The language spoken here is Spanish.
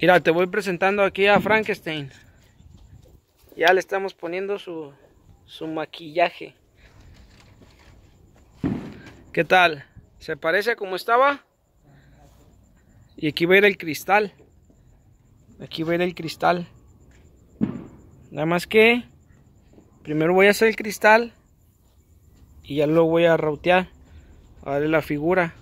Mira, te voy presentando aquí a Frankenstein. Ya le estamos poniendo su, su maquillaje. ¿Qué tal? ¿Se parece a como estaba? Y aquí va a ir el cristal. Aquí va a ir el cristal. Nada más que primero voy a hacer el cristal y ya lo voy a rautear. A ver la figura.